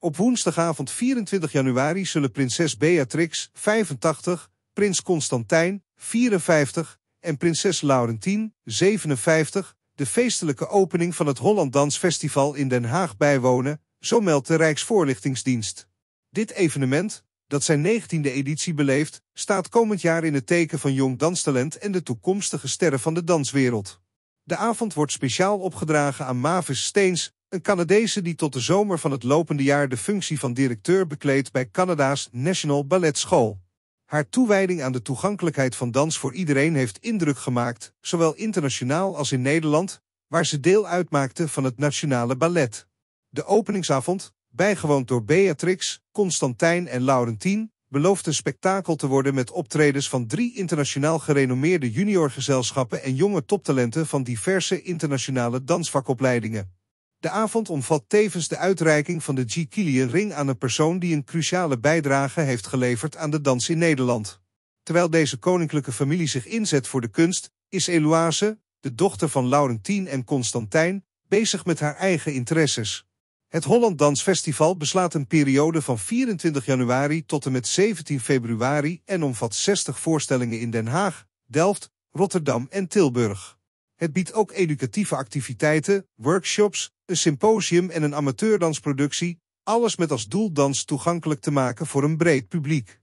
Op woensdagavond 24 januari zullen prinses Beatrix 85, prins Constantijn 54 en prinses Laurentien 57 de feestelijke opening van het Holland Dansfestival in Den Haag bijwonen, zo meldt de Rijksvoorlichtingsdienst. Dit evenement, dat zijn 19e editie beleeft, staat komend jaar in het teken van jong danstalent en de toekomstige sterren van de danswereld. De avond wordt speciaal opgedragen aan Mavis Steens, een Canadese die tot de zomer van het lopende jaar de functie van directeur bekleedt bij Canada's National Ballet School. Haar toewijding aan de toegankelijkheid van dans voor iedereen heeft indruk gemaakt, zowel internationaal als in Nederland, waar ze deel uitmaakte van het Nationale Ballet. De openingsavond, bijgewoond door Beatrix, Constantijn en Laurentien, belooft een spektakel te worden met optredens van drie internationaal gerenommeerde juniorgezelschappen en jonge toptalenten van diverse internationale dansvakopleidingen. De avond omvat tevens de uitreiking van de G. Killian Ring aan een persoon die een cruciale bijdrage heeft geleverd aan de dans in Nederland. Terwijl deze koninklijke familie zich inzet voor de kunst, is Eloise, de dochter van Laurentien en Constantijn, bezig met haar eigen interesses. Het Holland Dans Festival beslaat een periode van 24 januari tot en met 17 februari en omvat 60 voorstellingen in Den Haag, Delft, Rotterdam en Tilburg. Het biedt ook educatieve activiteiten, workshops, een symposium en een amateurdansproductie, alles met als doel dans toegankelijk te maken voor een breed publiek.